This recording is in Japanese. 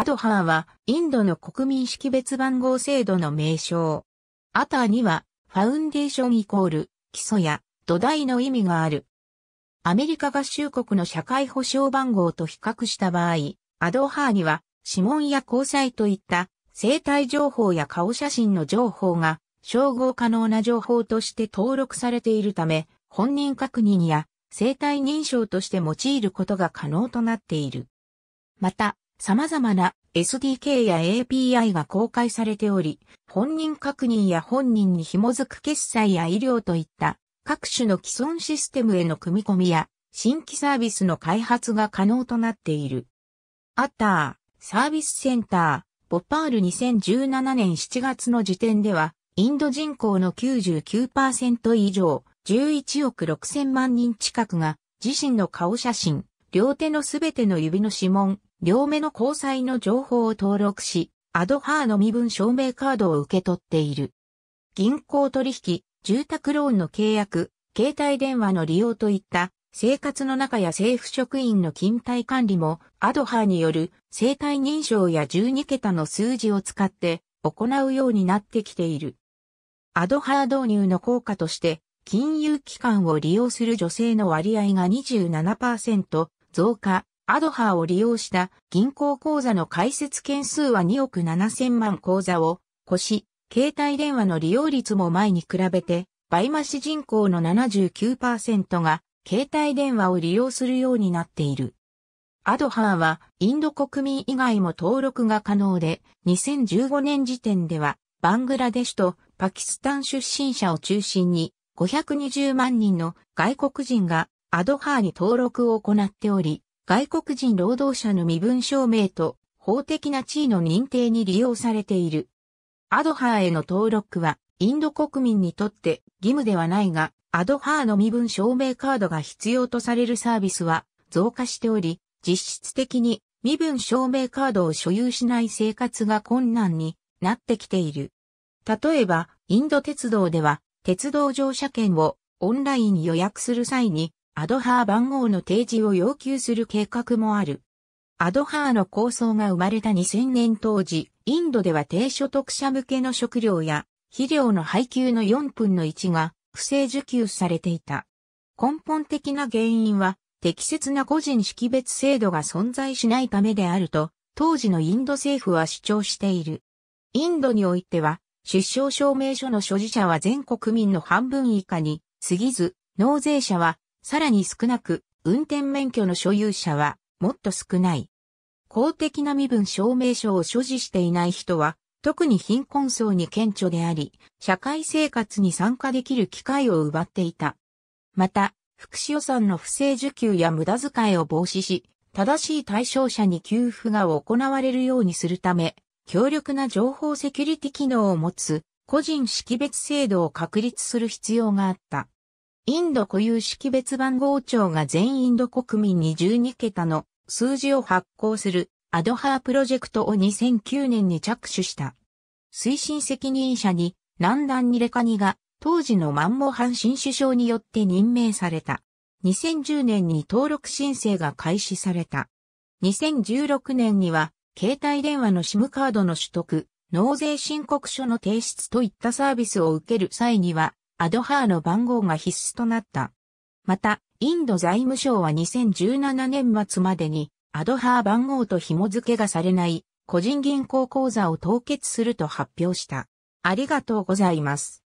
アドハーはインドの国民識別番号制度の名称。アターにはファウンデーションイコール基礎や土台の意味がある。アメリカ合衆国の社会保障番号と比較した場合、アドハーには指紋や交際といった生体情報や顔写真の情報が照合可能な情報として登録されているため、本人確認や生体認証として用いることが可能となっている。また、様々な SDK や API が公開されており、本人確認や本人に紐づく決済や医療といった各種の既存システムへの組み込みや新規サービスの開発が可能となっている。アッター、サービスセンター、ボパール2017年7月の時点では、インド人口の99%以上、11億6000万人近くが、自身の顔写真、両手のすべての指の指紋、両目の交際の情報を登録し、アドハーの身分証明カードを受け取っている。銀行取引、住宅ローンの契約、携帯電話の利用といった生活の中や政府職員の勤怠管理もアドハーによる生体認証や12桁の数字を使って行うようになってきている。アドハー導入の効果として金融機関を利用する女性の割合が27%増加、アドハーを利用した銀行口座の開設件数は2億7千万口座を越し、携帯電話の利用率も前に比べて、倍増し人口の79%が携帯電話を利用するようになっている。アドハーはインド国民以外も登録が可能で、2015年時点ではバングラデシュとパキスタン出身者を中心に520万人の外国人がアドハーに登録を行っており、外国人労働者の身分証明と法的な地位の認定に利用されている。アドハーへの登録はインド国民にとって義務ではないが、アドハーの身分証明カードが必要とされるサービスは増加しており、実質的に身分証明カードを所有しない生活が困難になってきている。例えば、インド鉄道では、鉄道乗車券をオンライン予約する際にアドハー番号の提示を要求する計画もある。アドハーの構想が生まれた2000年当時、インドでは低所得者向けの食料や肥料の配給の4分の1が不正受給されていた。根本的な原因は適切な個人識別制度が存在しないためであると、当時のインド政府は主張している。インドにおいては、出生証明書の所持者は全国民の半分以下に過ぎず、納税者はさらに少なく、運転免許の所有者はもっと少ない。公的な身分証明書を所持していない人は、特に貧困層に顕著であり、社会生活に参加できる機会を奪っていた。また、福祉予算の不正受給や無駄遣いを防止し、正しい対象者に給付が行われるようにするため、強力な情報セキュリティ機能を持つ個人識別制度を確立する必要があった。インド固有識別番号庁が全インド国民に12桁の数字を発行するアドハープロジェクトを2009年に着手した。推進責任者に南段ニレカニが当時のマンモハン新首相によって任命された。2010年に登録申請が開始された。2016年には携帯電話の SIM カードの取得、納税申告書の提出といったサービスを受ける際にはアドハーの番号が必須となった。また、インド財務省は2017年末までに、アドハー番号と紐付けがされない個人銀行口座を凍結すると発表した。ありがとうございます。